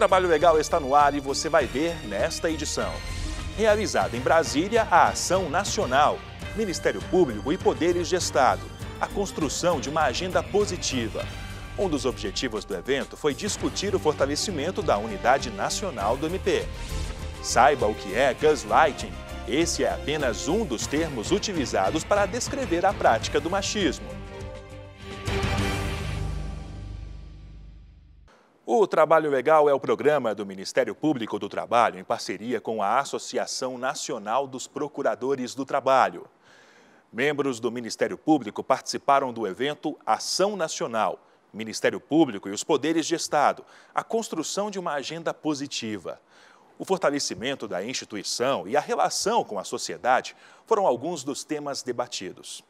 trabalho legal está no ar e você vai ver nesta edição. Realizada em Brasília, a Ação Nacional, Ministério Público e Poderes de Estado, a construção de uma agenda positiva. Um dos objetivos do evento foi discutir o fortalecimento da Unidade Nacional do MP. Saiba o que é gaslighting. Esse é apenas um dos termos utilizados para descrever a prática do machismo. O Trabalho Legal é o programa do Ministério Público do Trabalho em parceria com a Associação Nacional dos Procuradores do Trabalho. Membros do Ministério Público participaram do evento Ação Nacional, Ministério Público e os Poderes de Estado, a construção de uma agenda positiva. O fortalecimento da instituição e a relação com a sociedade foram alguns dos temas debatidos.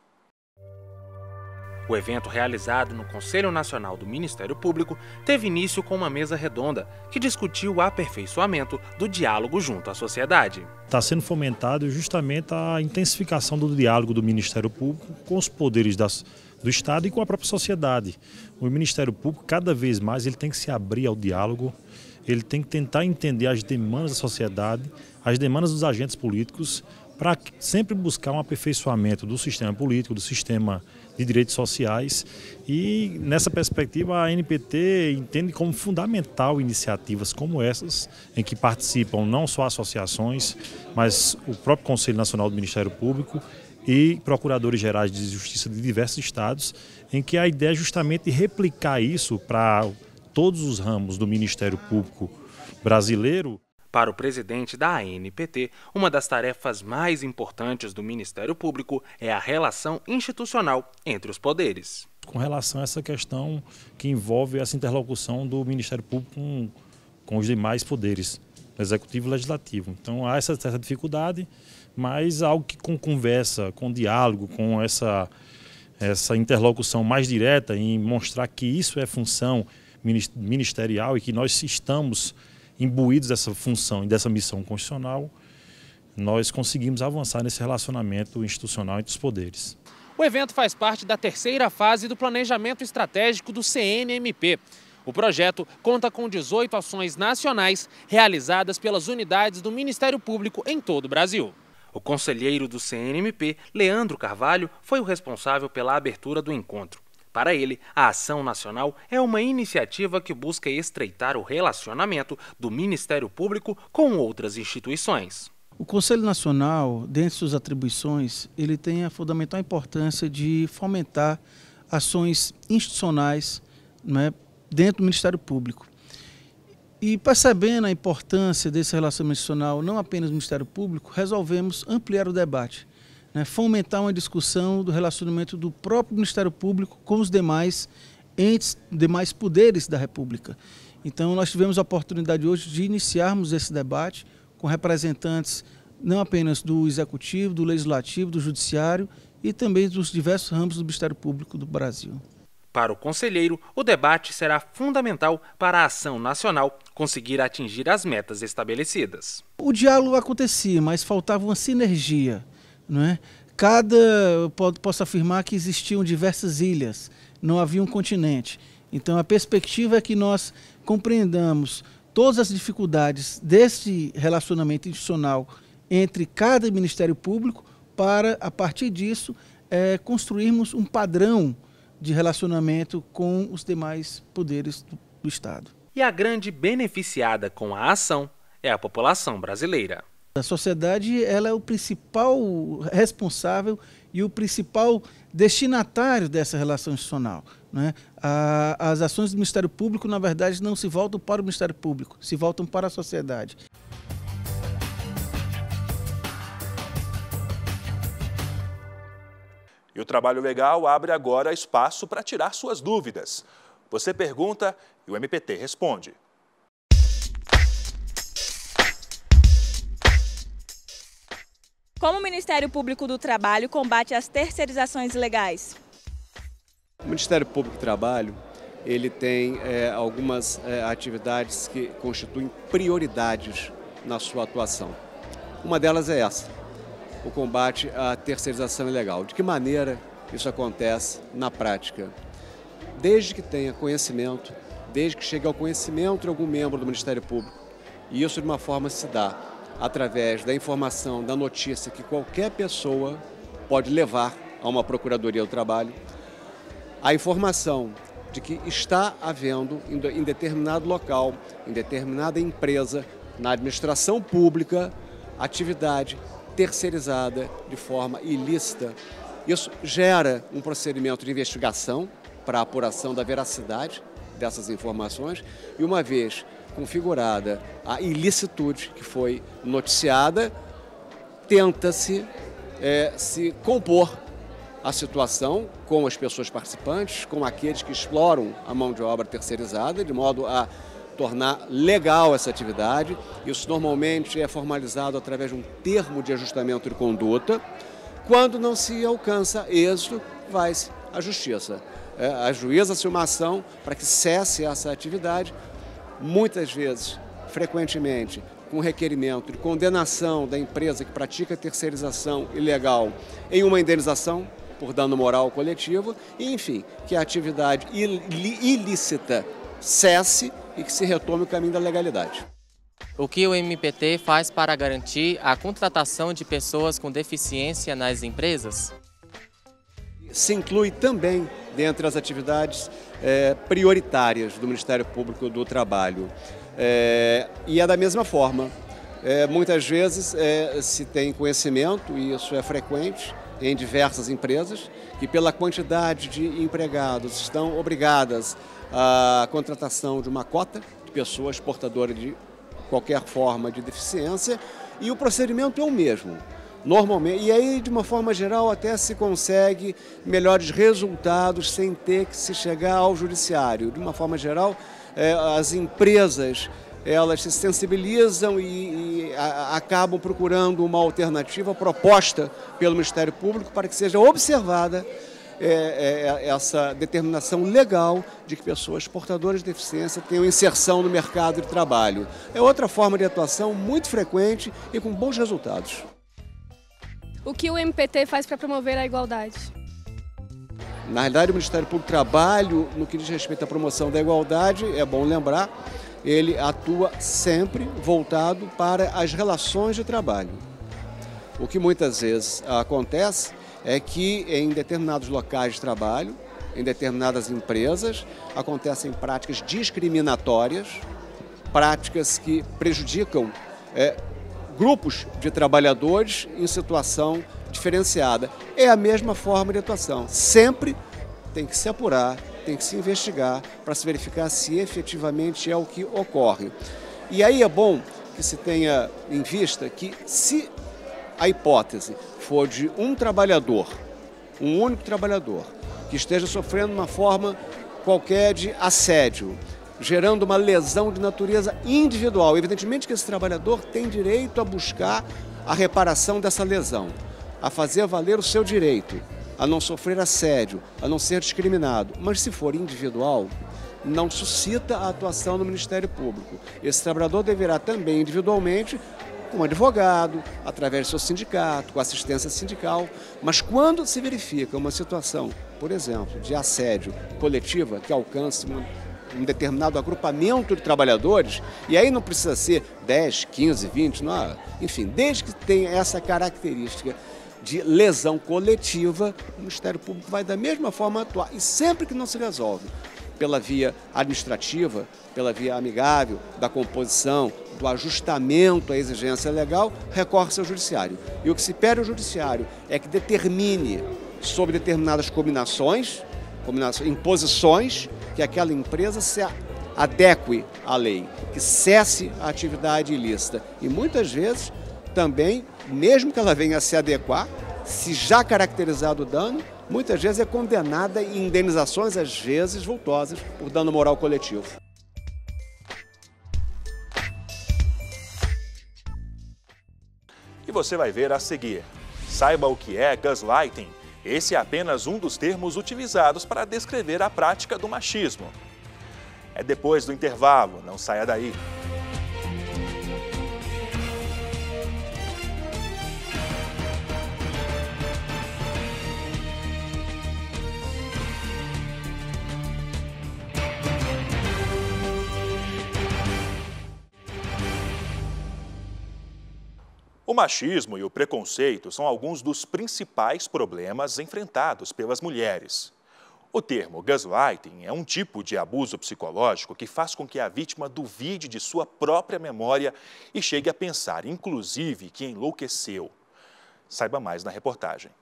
O evento realizado no Conselho Nacional do Ministério Público teve início com uma mesa redonda que discutiu o aperfeiçoamento do diálogo junto à sociedade. Está sendo fomentado justamente a intensificação do diálogo do Ministério Público com os poderes das, do Estado e com a própria sociedade. O Ministério Público, cada vez mais, ele tem que se abrir ao diálogo, ele tem que tentar entender as demandas da sociedade, as demandas dos agentes políticos, para sempre buscar um aperfeiçoamento do sistema político, do sistema de direitos sociais. E nessa perspectiva, a NPT entende como fundamental iniciativas como essas, em que participam não só associações, mas o próprio Conselho Nacional do Ministério Público e procuradores gerais de justiça de diversos estados, em que a ideia é justamente replicar isso para todos os ramos do Ministério Público brasileiro. Para o presidente da ANPT, uma das tarefas mais importantes do Ministério Público é a relação institucional entre os poderes. Com relação a essa questão que envolve essa interlocução do Ministério Público com, com os demais poderes, executivo e legislativo. Então há essa dificuldade, mas algo que com conversa, com diálogo, com essa, essa interlocução mais direta em mostrar que isso é função ministerial e que nós estamos imbuídos dessa função e dessa missão constitucional, nós conseguimos avançar nesse relacionamento institucional entre os poderes. O evento faz parte da terceira fase do planejamento estratégico do CNMP. O projeto conta com 18 ações nacionais realizadas pelas unidades do Ministério Público em todo o Brasil. O conselheiro do CNMP, Leandro Carvalho, foi o responsável pela abertura do encontro. Para ele, a Ação Nacional é uma iniciativa que busca estreitar o relacionamento do Ministério Público com outras instituições. O Conselho Nacional, dentre suas atribuições, ele tem a fundamental importância de fomentar ações institucionais né, dentro do Ministério Público. E percebendo a importância desse relacionamento institucional, não apenas do Ministério Público, resolvemos ampliar o debate né, fomentar uma discussão do relacionamento do próprio Ministério Público com os demais entes, demais poderes da República. Então, nós tivemos a oportunidade hoje de iniciarmos esse debate com representantes não apenas do Executivo, do Legislativo, do Judiciário e também dos diversos ramos do Ministério Público do Brasil. Para o conselheiro, o debate será fundamental para a ação nacional conseguir atingir as metas estabelecidas. O diálogo acontecia, mas faltava uma sinergia não é? Cada, eu posso afirmar que existiam diversas ilhas, não havia um continente. Então a perspectiva é que nós compreendamos todas as dificuldades desse relacionamento institucional entre cada Ministério Público para, a partir disso, é, construirmos um padrão de relacionamento com os demais poderes do, do Estado. E a grande beneficiada com a ação é a população brasileira. A sociedade ela é o principal responsável e o principal destinatário dessa relação institucional. Né? A, as ações do Ministério Público, na verdade, não se voltam para o Ministério Público, se voltam para a sociedade. E o trabalho legal abre agora espaço para tirar suas dúvidas. Você pergunta e o MPT responde. Como o Ministério Público do Trabalho combate as terceirizações ilegais? O Ministério Público do Trabalho ele tem é, algumas é, atividades que constituem prioridades na sua atuação. Uma delas é essa, o combate à terceirização ilegal. De que maneira isso acontece na prática? Desde que tenha conhecimento, desde que chegue ao conhecimento de algum membro do Ministério Público, e isso de uma forma se dá através da informação, da notícia que qualquer pessoa pode levar a uma Procuradoria do Trabalho, a informação de que está havendo em determinado local, em determinada empresa, na administração pública, atividade terceirizada de forma ilícita. Isso gera um procedimento de investigação para apuração da veracidade dessas informações e uma vez configurada a ilicitude que foi noticiada, tenta-se é, se compor a situação com as pessoas participantes, com aqueles que exploram a mão de obra terceirizada, de modo a tornar legal essa atividade. Isso normalmente é formalizado através de um termo de ajustamento de conduta. Quando não se alcança êxito, vai-se à justiça. É, juíza se uma ação para que cesse essa atividade muitas vezes, frequentemente, com requerimento de condenação da empresa que pratica terceirização ilegal em uma indenização por dano moral coletivo, e, enfim, que a atividade ilícita cesse e que se retome o caminho da legalidade. O que o MPT faz para garantir a contratação de pessoas com deficiência nas empresas? se inclui também dentre as atividades é, prioritárias do Ministério Público do Trabalho. É, e é da mesma forma. É, muitas vezes se tem conhecimento, e isso é frequente, em diversas empresas, que pela quantidade de empregados estão obrigadas à contratação de uma cota de pessoas portadoras de qualquer forma de deficiência, e o procedimento é o mesmo. Normalmente, e aí de uma forma geral até se consegue melhores resultados sem ter que se chegar ao judiciário. De uma forma geral, é, as empresas elas se sensibilizam e, e a, acabam procurando uma alternativa proposta pelo Ministério Público para que seja observada é, é, essa determinação legal de que pessoas portadoras de deficiência tenham inserção no mercado de trabalho. É outra forma de atuação muito frequente e com bons resultados. O que o MPT faz para promover a igualdade? Na realidade, o Ministério Público do Trabalho, no que diz respeito à promoção da igualdade, é bom lembrar, ele atua sempre voltado para as relações de trabalho. O que muitas vezes acontece é que em determinados locais de trabalho, em determinadas empresas, acontecem práticas discriminatórias, práticas que prejudicam é, grupos de trabalhadores em situação diferenciada. É a mesma forma de atuação. Sempre tem que se apurar, tem que se investigar para se verificar se efetivamente é o que ocorre. E aí é bom que se tenha em vista que se a hipótese for de um trabalhador, um único trabalhador, que esteja sofrendo uma forma qualquer de assédio, gerando uma lesão de natureza individual. Evidentemente que esse trabalhador tem direito a buscar a reparação dessa lesão, a fazer valer o seu direito, a não sofrer assédio, a não ser discriminado. Mas se for individual, não suscita a atuação do Ministério Público. Esse trabalhador deverá também individualmente com um advogado, através do seu sindicato, com assistência sindical. Mas quando se verifica uma situação, por exemplo, de assédio coletiva que alcance um determinado agrupamento de trabalhadores, e aí não precisa ser 10, 15, 20, não, enfim, desde que tenha essa característica de lesão coletiva, o Ministério Público vai da mesma forma atuar. E sempre que não se resolve pela via administrativa, pela via amigável, da composição, do ajustamento à exigência legal, recorre-se ao judiciário. E o que se pede ao judiciário é que determine sobre determinadas combinações, combinações imposições, que aquela empresa se adeque à lei, que cesse a atividade ilícita. E muitas vezes também, mesmo que ela venha a se adequar, se já caracterizado o dano, muitas vezes é condenada em indenizações, às vezes vultosas, por dano moral coletivo. E você vai ver a seguir. Saiba o que é gaslighting esse é apenas um dos termos utilizados para descrever a prática do machismo. É depois do intervalo, não saia daí. O machismo e o preconceito são alguns dos principais problemas enfrentados pelas mulheres. O termo gaslighting é um tipo de abuso psicológico que faz com que a vítima duvide de sua própria memória e chegue a pensar, inclusive, que enlouqueceu. Saiba mais na reportagem.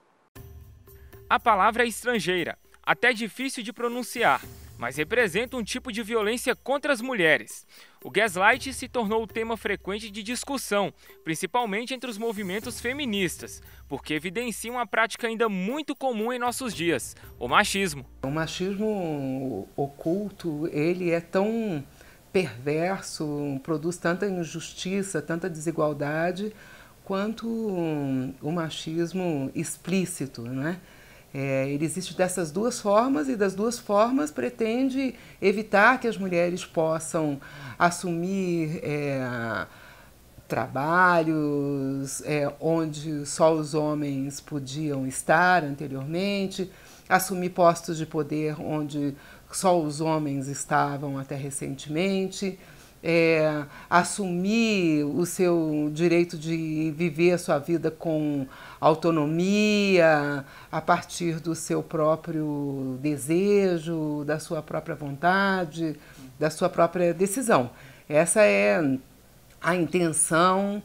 A palavra é estrangeira, até difícil de pronunciar, mas representa um tipo de violência contra as mulheres. O gaslight se tornou o tema frequente de discussão, principalmente entre os movimentos feministas, porque evidencia uma prática ainda muito comum em nossos dias, o machismo. O machismo oculto, ele é tão perverso, produz tanta injustiça, tanta desigualdade, quanto o machismo explícito, né? É, ele existe dessas duas formas e das duas formas pretende evitar que as mulheres possam assumir é, trabalhos é, onde só os homens podiam estar anteriormente, assumir postos de poder onde só os homens estavam até recentemente é, assumir o seu direito de viver a sua vida com autonomia, a partir do seu próprio desejo, da sua própria vontade, da sua própria decisão. Essa é a intenção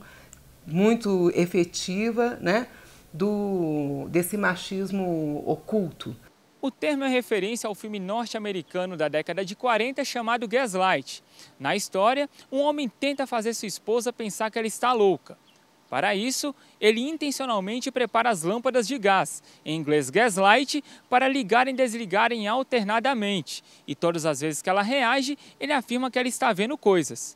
muito efetiva né, do, desse machismo oculto. O termo é referência ao filme norte-americano da década de 40 chamado Gaslight. Na história, um homem tenta fazer sua esposa pensar que ela está louca. Para isso, ele intencionalmente prepara as lâmpadas de gás, em inglês gaslight, para ligarem e desligarem alternadamente. E todas as vezes que ela reage, ele afirma que ela está vendo coisas.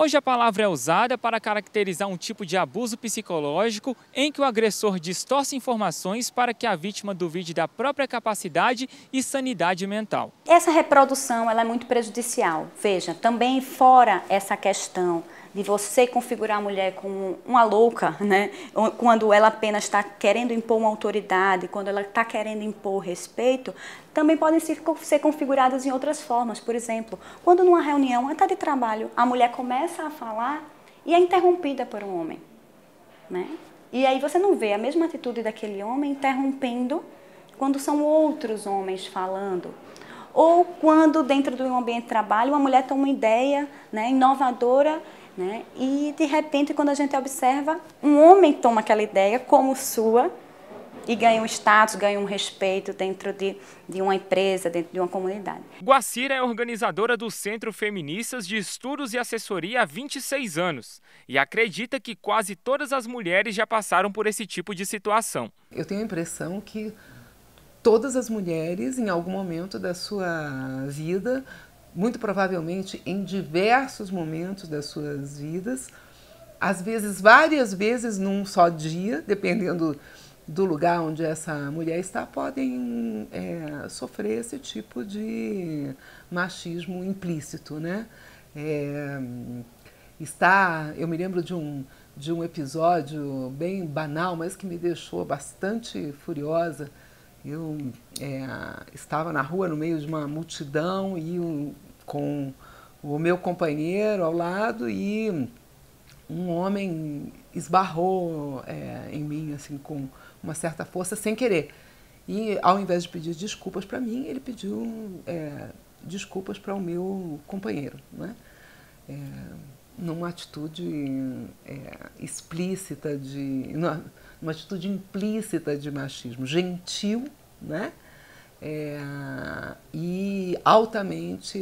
Hoje a palavra é usada para caracterizar um tipo de abuso psicológico em que o agressor distorce informações para que a vítima duvide da própria capacidade e sanidade mental. Essa reprodução ela é muito prejudicial. Veja, também fora essa questão de você configurar a mulher como uma louca, né? quando ela apenas está querendo impor uma autoridade, quando ela está querendo impor respeito, também podem ser configuradas em outras formas. Por exemplo, quando numa reunião, até de trabalho, a mulher começa a falar e é interrompida por um homem. Né? E aí você não vê a mesma atitude daquele homem interrompendo quando são outros homens falando. Ou quando dentro de um ambiente de trabalho uma mulher tem uma ideia né, inovadora né? E de repente, quando a gente observa, um homem toma aquela ideia como sua e ganha um status, ganha um respeito dentro de, de uma empresa, dentro de uma comunidade. Guacira é organizadora do Centro Feministas de Estudos e Assessoria há 26 anos e acredita que quase todas as mulheres já passaram por esse tipo de situação. Eu tenho a impressão que todas as mulheres, em algum momento da sua vida, muito provavelmente em diversos momentos das suas vidas, às vezes várias vezes num só dia, dependendo do lugar onde essa mulher está, podem é, sofrer esse tipo de machismo implícito, né? É, está, eu me lembro de um de um episódio bem banal, mas que me deixou bastante furiosa. Eu é, estava na rua no meio de uma multidão e um, com o meu companheiro ao lado e um homem esbarrou é, em mim assim com uma certa força sem querer e ao invés de pedir desculpas para mim ele pediu é, desculpas para o meu companheiro né? É, numa atitude é, explícita de numa, numa atitude implícita de machismo gentil né é, e altamente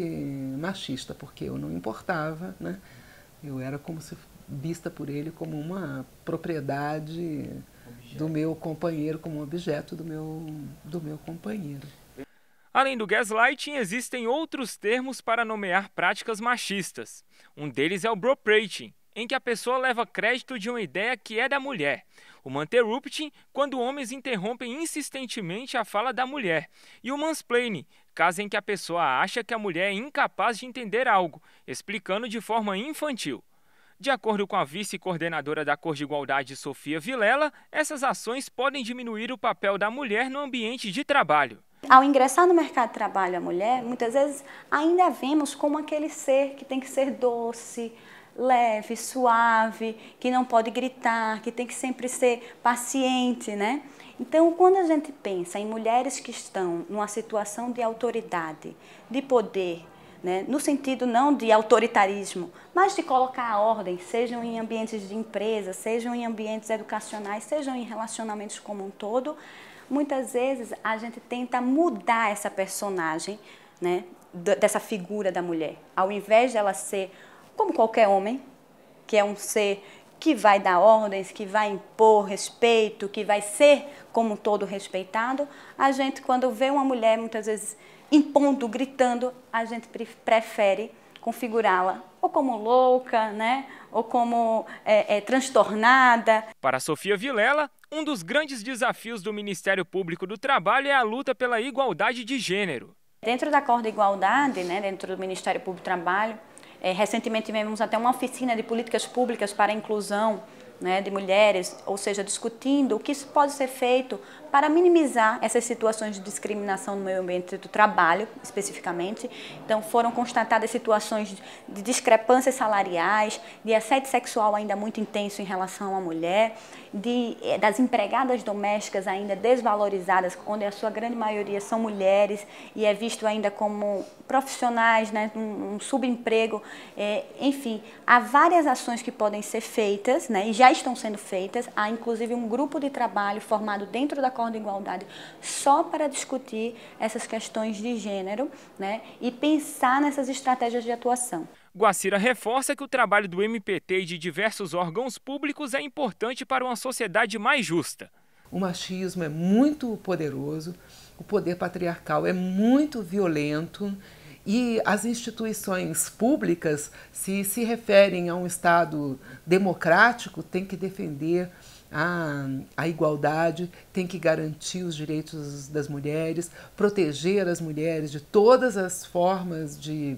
machista, porque eu não importava, né? Eu era como se vista por ele como uma propriedade objeto. do meu companheiro, como um objeto do meu, do meu companheiro. Além do gaslighting, existem outros termos para nomear práticas machistas. Um deles é o broprating, em que a pessoa leva crédito de uma ideia que é da mulher. O manterrupting, quando homens interrompem insistentemente a fala da mulher. E o mansplaining, caso em que a pessoa acha que a mulher é incapaz de entender algo, explicando de forma infantil. De acordo com a vice-coordenadora da Cor de Igualdade, Sofia Vilela, essas ações podem diminuir o papel da mulher no ambiente de trabalho. Ao ingressar no mercado de trabalho a mulher, muitas vezes ainda a vemos como aquele ser que tem que ser doce, leve, suave, que não pode gritar, que tem que sempre ser paciente, né? Então, quando a gente pensa em mulheres que estão numa situação de autoridade, de poder, né, no sentido não de autoritarismo, mas de colocar a ordem, sejam em ambientes de empresa, sejam em ambientes educacionais, sejam em relacionamentos como um todo, muitas vezes a gente tenta mudar essa personagem, né, dessa figura da mulher. Ao invés dela ser como qualquer homem, que é um ser que vai dar ordens, que vai impor respeito, que vai ser como um todo respeitado, a gente, quando vê uma mulher muitas vezes impondo, gritando, a gente prefere configurá-la ou como louca, né? ou como é, é, transtornada. Para Sofia Vilela, um dos grandes desafios do Ministério Público do Trabalho é a luta pela igualdade de gênero. Dentro da corda igualdade, né, dentro do Ministério Público do Trabalho, é, recentemente tivemos até uma oficina de políticas públicas para a inclusão né, de mulheres, ou seja, discutindo o que pode ser feito para minimizar essas situações de discriminação no meio ambiente do trabalho, especificamente. Então, foram constatadas situações de discrepâncias salariais, de assédio sexual ainda muito intenso em relação à mulher, de, eh, das empregadas domésticas ainda desvalorizadas, onde a sua grande maioria são mulheres e é visto ainda como profissionais, né, um, um subemprego. É, enfim, há várias ações que podem ser feitas, né, e já estão sendo feitas. Há, inclusive, um grupo de trabalho formado dentro da de Igualdade só para discutir essas questões de gênero né, e pensar nessas estratégias de atuação. Guacira reforça que o trabalho do MPT e de diversos órgãos públicos é importante para uma sociedade mais justa. O machismo é muito poderoso, o poder patriarcal é muito violento e as instituições públicas, se se referem a um Estado democrático, têm que defender a, a igualdade, tem que garantir os direitos das mulheres, proteger as mulheres de todas as formas de,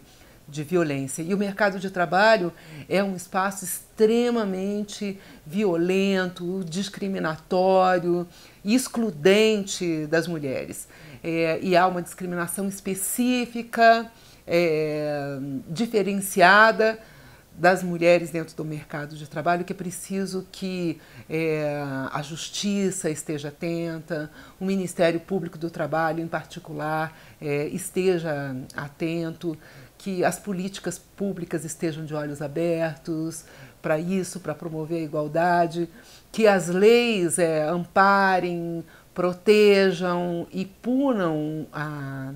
de violência. E o mercado de trabalho é um espaço extremamente violento, discriminatório, excludente das mulheres. É, e há uma discriminação específica, é, diferenciada das mulheres dentro do mercado de trabalho, que é preciso que é, a justiça esteja atenta, o Ministério Público do Trabalho, em particular, é, esteja atento, que as políticas públicas estejam de olhos abertos para isso, para promover a igualdade, que as leis é, amparem, protejam e punam a,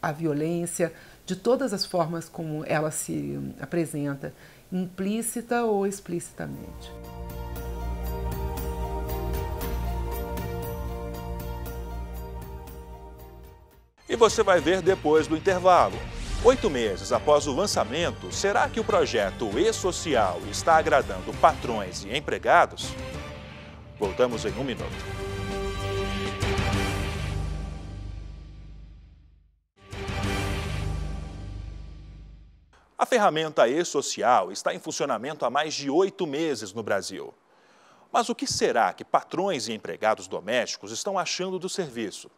a violência de todas as formas como ela se apresenta, implícita ou explicitamente. E você vai ver depois do intervalo. Oito meses após o lançamento, será que o projeto E-Social está agradando patrões e empregados? Voltamos em um minuto. A ferramenta e-social está em funcionamento há mais de oito meses no Brasil. Mas o que será que patrões e empregados domésticos estão achando do serviço?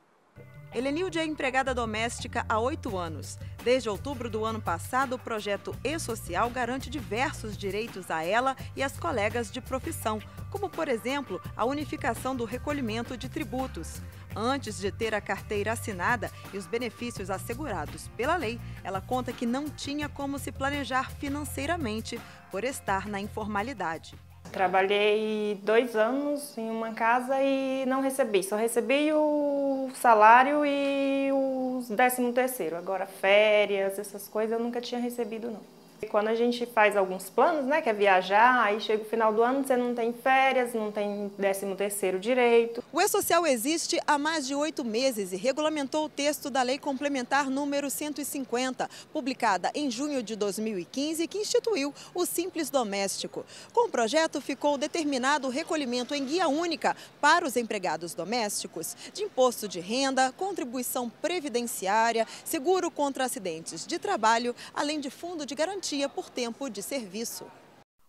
Helenilde é empregada doméstica há oito anos. Desde outubro do ano passado, o projeto E-Social garante diversos direitos a ela e às colegas de profissão, como, por exemplo, a unificação do recolhimento de tributos. Antes de ter a carteira assinada e os benefícios assegurados pela lei, ela conta que não tinha como se planejar financeiramente por estar na informalidade. Trabalhei dois anos em uma casa e não recebi. Só recebi o salário e os décimo terceiro. Agora férias, essas coisas eu nunca tinha recebido não. E quando a gente faz alguns planos, né, quer é viajar, aí chega o final do ano, você não tem férias, não tem 13 terceiro direito. O E-Social existe há mais de oito meses e regulamentou o texto da Lei Complementar número 150, publicada em junho de 2015, que instituiu o Simples Doméstico. Com o projeto, ficou determinado o recolhimento em guia única para os empregados domésticos de imposto de renda, contribuição previdenciária, seguro contra acidentes de trabalho, além de fundo de garantia garantia por tempo de serviço.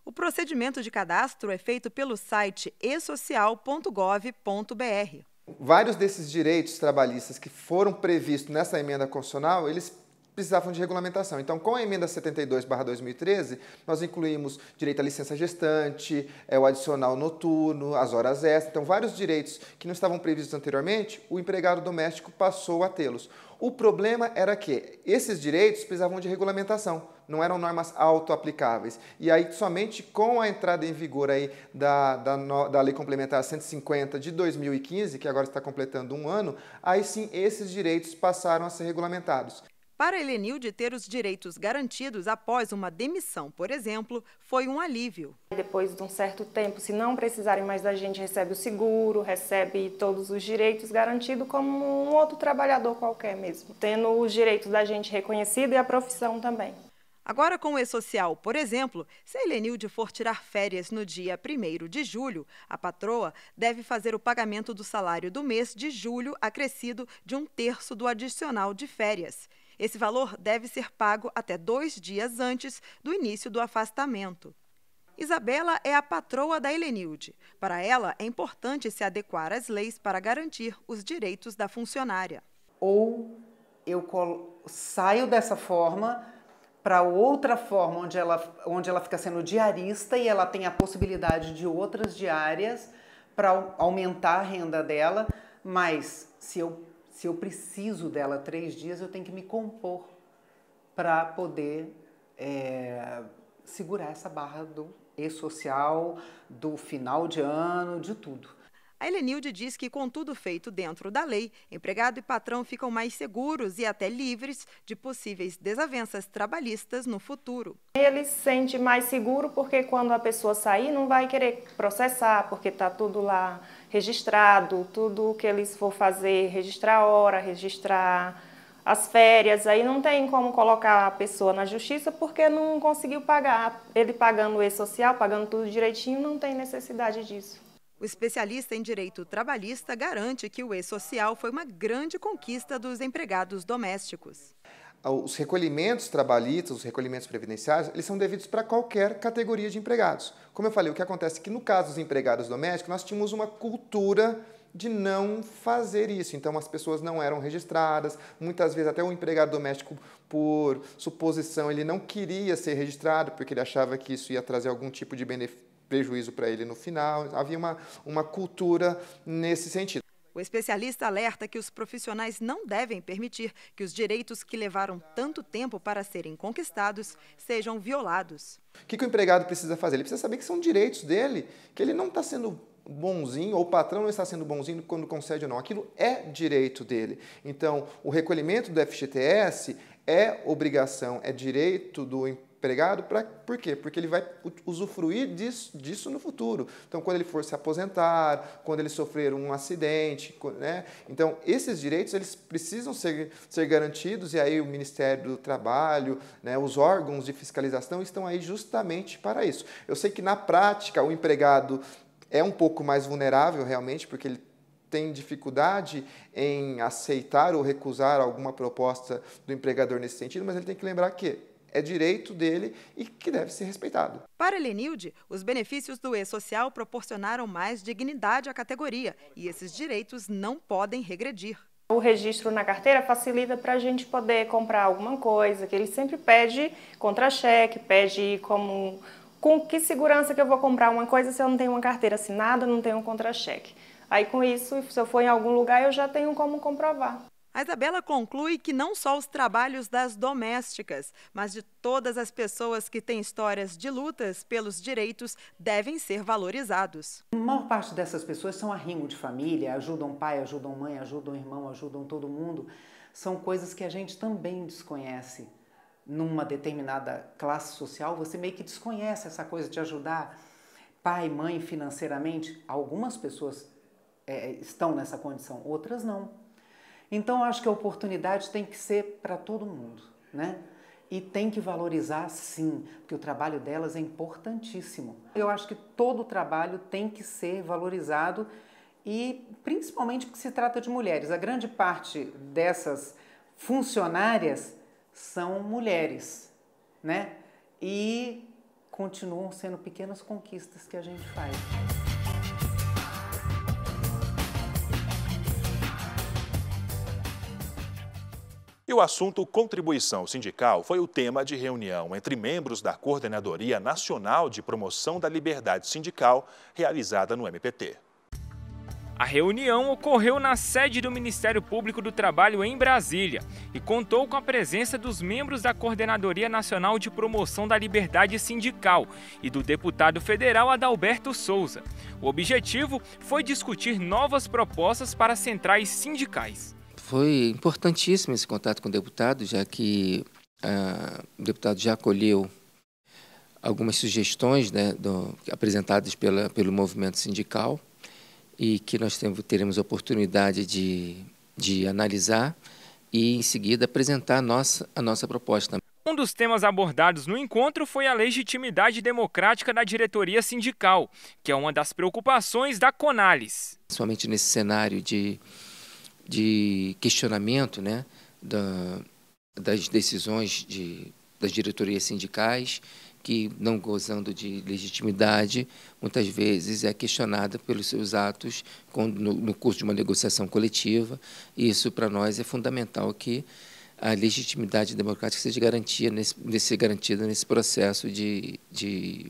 O procedimento de cadastro é feito pelo site esocial.gov.br. Vários desses direitos trabalhistas que foram previstos nessa emenda constitucional, eles precisavam de regulamentação. Então, com a emenda 72/2013, nós incluímos direito à licença gestante, é, o adicional noturno, as horas extras, então vários direitos que não estavam previstos anteriormente, o empregado doméstico passou a tê-los. O problema era que esses direitos precisavam de regulamentação, não eram normas auto-aplicáveis. E aí, somente com a entrada em vigor aí da, da, da, Lei Complementar 150 de 2015, que agora está completando um ano, aí sim esses direitos passaram a ser regulamentados. Para Helenilde, ter os direitos garantidos após uma demissão, por exemplo, foi um alívio. Depois de um certo tempo, se não precisarem mais da gente, recebe o seguro, recebe todos os direitos garantidos como um outro trabalhador qualquer mesmo, tendo os direitos da gente reconhecido e a profissão também. Agora, com o E-Social, por exemplo, se a Helenilde for tirar férias no dia 1 de julho, a patroa deve fazer o pagamento do salário do mês de julho acrescido de um terço do adicional de férias. Esse valor deve ser pago até dois dias antes do início do afastamento. Isabela é a patroa da Helenilde. Para ela, é importante se adequar às leis para garantir os direitos da funcionária. Ou eu saio dessa forma para outra forma, onde ela, onde ela fica sendo diarista e ela tem a possibilidade de outras diárias para aumentar a renda dela, mas se eu se eu preciso dela três dias, eu tenho que me compor para poder é, segurar essa barra do e-social, do final de ano, de tudo. A Helenilde diz que, com tudo feito dentro da lei, empregado e patrão ficam mais seguros e até livres de possíveis desavenças trabalhistas no futuro. Ele se sente mais seguro porque quando a pessoa sair não vai querer processar, porque está tudo lá registrado, tudo que eles for fazer, registrar a hora, registrar as férias, aí não tem como colocar a pessoa na justiça porque não conseguiu pagar. Ele pagando o e-social, pagando tudo direitinho, não tem necessidade disso. O especialista em direito trabalhista garante que o e-social foi uma grande conquista dos empregados domésticos. Ah, os recolhimentos trabalhistas, os recolhimentos previdenciários, eles são devidos para qualquer categoria de empregados. Como eu falei, o que acontece é que no caso dos empregados domésticos, nós tínhamos uma cultura de não fazer isso. Então as pessoas não eram registradas, muitas vezes até o empregado doméstico, por suposição, ele não queria ser registrado porque ele achava que isso ia trazer algum tipo de benefício prejuízo para ele no final. Havia uma, uma cultura nesse sentido. O especialista alerta que os profissionais não devem permitir que os direitos que levaram tanto tempo para serem conquistados sejam violados. O que, que o empregado precisa fazer? Ele precisa saber que são direitos dele, que ele não está sendo bonzinho, ou o patrão não está sendo bonzinho quando concede ou não. Aquilo é direito dele. Então, o recolhimento do FGTS é obrigação, é direito do, empregado, pra, por quê? Porque ele vai usufruir disso, disso, no futuro. Então, quando ele for se aposentar, quando ele sofrer um acidente, né? Então, esses direitos, eles precisam ser, ser garantidos e aí o Ministério do Trabalho, né, os órgãos de fiscalização estão aí justamente para isso. Eu sei que na prática o empregado é um pouco mais vulnerável realmente, porque ele tem dificuldade em aceitar ou recusar alguma proposta do empregador nesse sentido, mas ele tem que lembrar que é direito dele e que deve ser respeitado. Para Lenilde, os benefícios do E-Social proporcionaram mais dignidade à categoria e esses direitos não podem regredir. O registro na carteira facilita para a gente poder comprar alguma coisa, que ele sempre pede contra-cheque, pede como com que segurança que eu vou comprar uma coisa se eu não tenho uma carteira assinada, não tenho um contra-cheque. Aí com isso, se eu for em algum lugar, eu já tenho como comprovar. A Isabela conclui que não só os trabalhos das domésticas, mas de todas as pessoas que têm histórias de lutas pelos direitos devem ser valorizados. A maior parte dessas pessoas são arrimo de família, ajudam pai, ajudam mãe, ajudam irmão, ajudam todo mundo. São coisas que a gente também desconhece. Numa determinada classe social, você meio que desconhece essa coisa de ajudar pai, mãe financeiramente. Algumas pessoas é, estão nessa condição, outras não. Então, acho que a oportunidade tem que ser para todo mundo, né? E tem que valorizar sim, porque o trabalho delas é importantíssimo. Eu acho que todo o trabalho tem que ser valorizado e principalmente porque se trata de mulheres. A grande parte dessas funcionárias são mulheres, né? E continuam sendo pequenas conquistas que a gente faz. o assunto contribuição sindical foi o tema de reunião entre membros da Coordenadoria Nacional de Promoção da Liberdade Sindical, realizada no MPT. A reunião ocorreu na sede do Ministério Público do Trabalho em Brasília e contou com a presença dos membros da Coordenadoria Nacional de Promoção da Liberdade Sindical e do deputado federal Adalberto Souza. O objetivo foi discutir novas propostas para centrais sindicais foi importantíssimo esse contato com o deputado, já que ah, o deputado já acolheu algumas sugestões né, do, apresentadas pela, pelo movimento sindical e que nós temos, teremos oportunidade de, de analisar e, em seguida, apresentar a nossa, a nossa proposta. Um dos temas abordados no encontro foi a legitimidade democrática da diretoria sindical, que é uma das preocupações da Conalis. Somente nesse cenário de de questionamento né, da, das decisões de, das diretorias sindicais, que, não gozando de legitimidade, muitas vezes é questionada pelos seus atos no curso de uma negociação coletiva. E isso, para nós, é fundamental que a legitimidade democrática seja garantia nesse, nesse, garantida nesse processo de, de,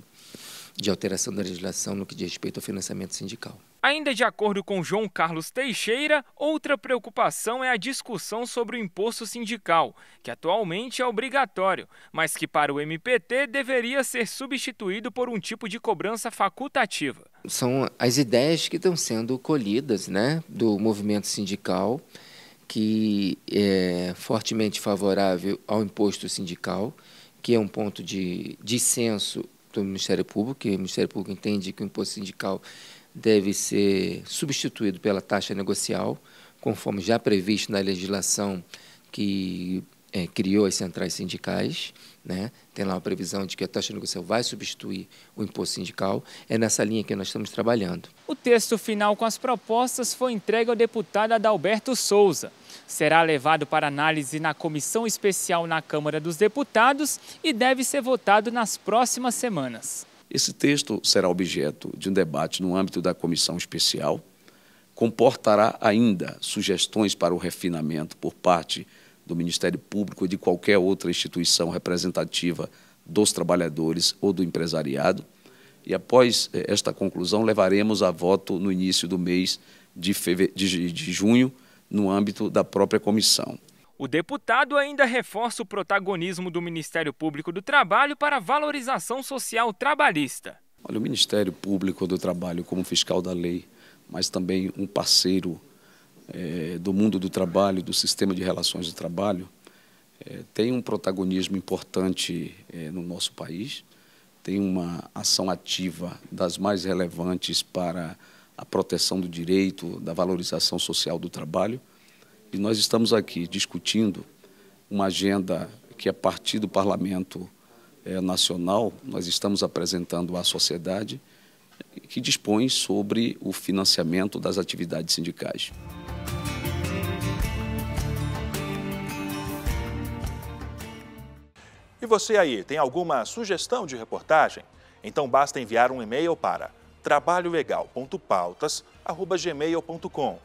de alteração da legislação no que diz respeito ao financiamento sindical. Ainda de acordo com João Carlos Teixeira, outra preocupação é a discussão sobre o imposto sindical, que atualmente é obrigatório, mas que para o MPT deveria ser substituído por um tipo de cobrança facultativa. São as ideias que estão sendo colhidas né, do movimento sindical, que é fortemente favorável ao imposto sindical, que é um ponto de dissenso do Ministério Público, que o Ministério Público entende que o imposto sindical deve ser substituído pela taxa negocial, conforme já previsto na legislação que é, criou as centrais sindicais. Né? Tem lá uma previsão de que a taxa negocial vai substituir o imposto sindical. É nessa linha que nós estamos trabalhando. O texto final com as propostas foi entregue ao deputado Adalberto Souza. Será levado para análise na comissão especial na Câmara dos Deputados e deve ser votado nas próximas semanas. Esse texto será objeto de um debate no âmbito da comissão especial, comportará ainda sugestões para o refinamento por parte do Ministério Público e de qualquer outra instituição representativa dos trabalhadores ou do empresariado. E após eh, esta conclusão, levaremos a voto no início do mês de, de junho, no âmbito da própria comissão. O deputado ainda reforça o protagonismo do Ministério Público do Trabalho para a valorização social trabalhista. Olha, o Ministério Público do Trabalho, como fiscal da lei, mas também um parceiro é, do mundo do trabalho, do sistema de relações de trabalho, é, tem um protagonismo importante é, no nosso país, tem uma ação ativa das mais relevantes para a proteção do direito, da valorização social do trabalho. E nós estamos aqui discutindo uma agenda que é partir do Parlamento é, Nacional, nós estamos apresentando à sociedade, que dispõe sobre o financiamento das atividades sindicais. E você aí, tem alguma sugestão de reportagem? Então basta enviar um e-mail para trabalholegal.pautas.gmail.com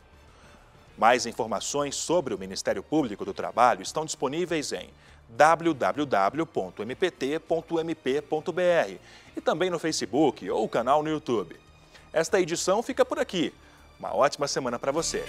mais informações sobre o Ministério Público do Trabalho estão disponíveis em www.mpt.mp.br e também no Facebook ou canal no YouTube. Esta edição fica por aqui. Uma ótima semana para você!